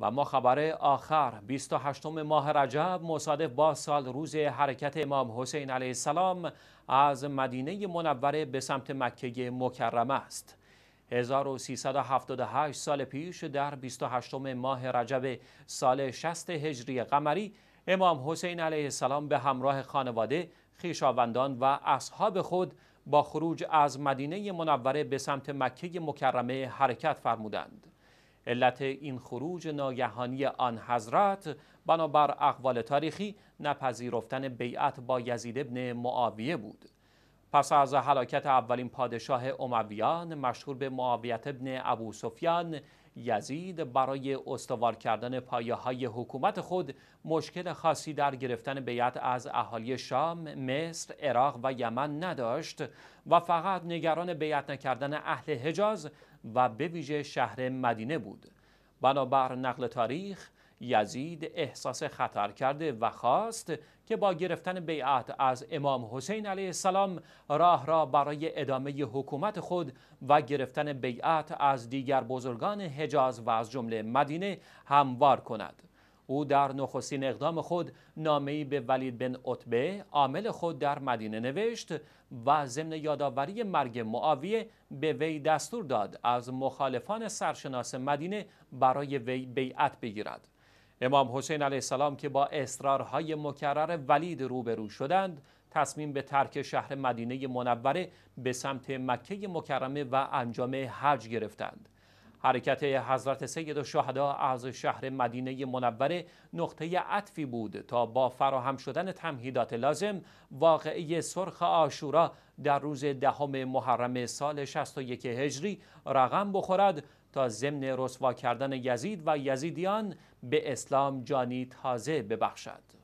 و ما خبر آخر 28 ماه رجب مصادف با سال روز حرکت امام حسین علیه السلام از مدینه منوره به سمت مکه مکرمه است 1378 سال پیش در 28 ماه رجب سال 60 هجری قمری امام حسین علیه السلام به همراه خانواده خیشاوندان و اصحاب خود با خروج از مدینه منوره به سمت مکه مکرمه حرکت فرمودند علت این خروج ناگهانی آن حضرت بنابر اقوال تاریخی نپذیرفتن بیعت با یزید ابن معاویه بود پس از حلاکت اولین پادشاه امویان مشهور به معاویت ابن ابو سفیان یزید برای استوار کردن پایه های حکومت خود مشکل خاصی در گرفتن بیعت از اهالی شام، مصر، عراق و یمن نداشت و فقط نگران بیعت نکردن اهل حجاز و به ویژه شهر مدینه بود بنابر نقل تاریخ یزید احساس خطر کرده و خواست که با گرفتن بیعت از امام حسین علیه السلام راه را برای ادامه حکومت خود و گرفتن بیعت از دیگر بزرگان حجاز و از جمله مدینه هموار کند او در نخستین اقدام خود نامه‌ای به ولید بن عتبه عامل خود در مدینه نوشت و ضمن یادآوری مرگ معاویه به وی دستور داد از مخالفان سرشناس مدینه برای وی بیعت بگیرد امام حسین علیه السلام که با اصرارهای مکرر ولید روبرو شدند تصمیم به ترک شهر مدینه منوره به سمت مکه مکرمه و انجام حج گرفتند حرکت حضرت سید و شهدا از شهر مدینه منوره نقطه عطفی بود تا با فراهم شدن تمهیدات لازم واقعی سرخ آشورا در روز دهم محرم سال 61 هجری رقم بخورد تا ضمن رسوا کردن یزید و یزیدیان به اسلام جانی تازه ببخشد